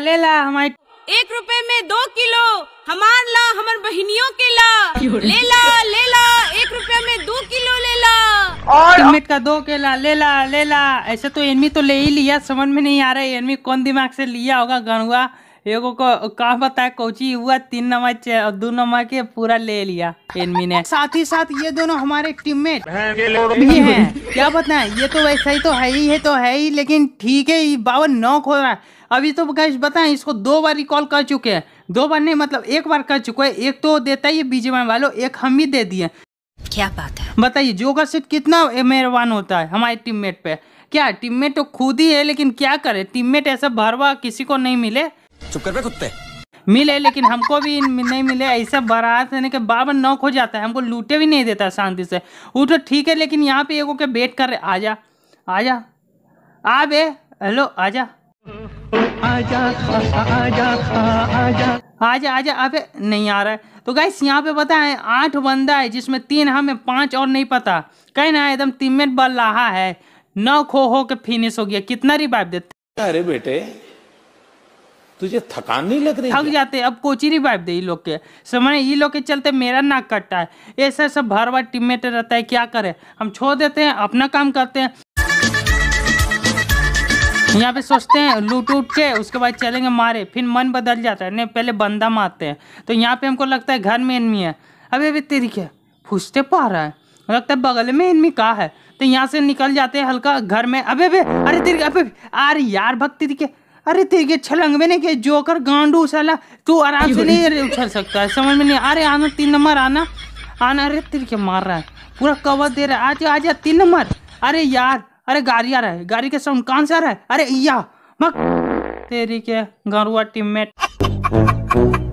ले ला हमारे एक रुपए में दो किलो हमार ला हमार बहनियों के ला ले ला ले ला एक रुपए में दो किलो ले ला और का दो केला ले ला ले ला ऐसे तो एनमी तो ले ही लिया समझ में नहीं आ रहा है एनमी कौन दिमाग से लिया होगा गणुआ एगो को कहा बताया कोची हुआ तीन नंबर दो नंबर के पूरा ले लिया एनमी ने साथ ही साथ ये दोनों हमारे टीममेट भी हैं क्या बताए ये तो वैसा ही तो है ही है तो है ही लेकिन ठीक है बावन नॉक हो रहा है अभी तो गैस इसको दो बार रिकॉल कर चुके हैं दो बार नहीं मतलब एक बार कर चुके हैं एक तो देता ही बीजेपी वालों एक हम ही दे दिए क्या बात है बताइए जोगा सिट कितना मेहरबान होता है हमारे टीममेट पे क्या टीममेट तो खुद ही है लेकिन क्या करे टीममेट ऐसा भरवा किसी को नहीं मिले चुप कर कुत्ते मिले लेकिन हमको भी नहीं मिले ऐसा बारात लेने के बाबा नौक हो जाता है हमको लूटे भी नहीं देता शांति से वो तो ठीक है लेकिन यहाँ पे एगो के वेट कर रहे आजा आजा आ बे हेलो आ जा आजा आजा आ जा नहीं आ रहा है तो गाइस यहाँ पे पता है आठ बंदा है जिसमें तीन हमें पांच और नहीं पता कहीं ना एकदम मिनट बल रहा है नौ खो हो के फिनिश हो गया कितना रिवाइव देते अरे बेटे तुझे थकान नहीं लग रही थक जाते अब कोची नहीं बाइप दे ये लोग के समय ये लोग के चलते मेरा नाक कटता है ऐसा सब भर बार टीममेट रहता है क्या करे हम छोड़ देते हैं अपना काम करते हैं यहाँ पे सोचते हैं लूट उठ के उसके बाद चलेंगे मारे फिर मन बदल जाता है नहीं पहले बंदा मारते हैं तो यहाँ पे हमको लगता है घर में इनमी है अभी अभी तेरी क्या फूसते पा रहा है लगता है बगल में इनमी कहा है तो यहाँ से निकल जाते हैं हल्का घर में अबे अबे अरे तेरी अबे अरे यार भक्ति के अरे तेरे तो छलंग में नहीं के जोकर गांडू साला तू आराम से नहीं उछल सकता है समझ में नहीं अरे आना तीन नंबर आना आना अरे तेरे के मार रहा है पूरा कवर दे रहा है आज आ जा तीन नंबर अरे यार अरे गाड़ी आ रहा है गाड़ी का साउंड कहाँ से आ रहा है अरे या मक तेरी के गारुआ टीममेट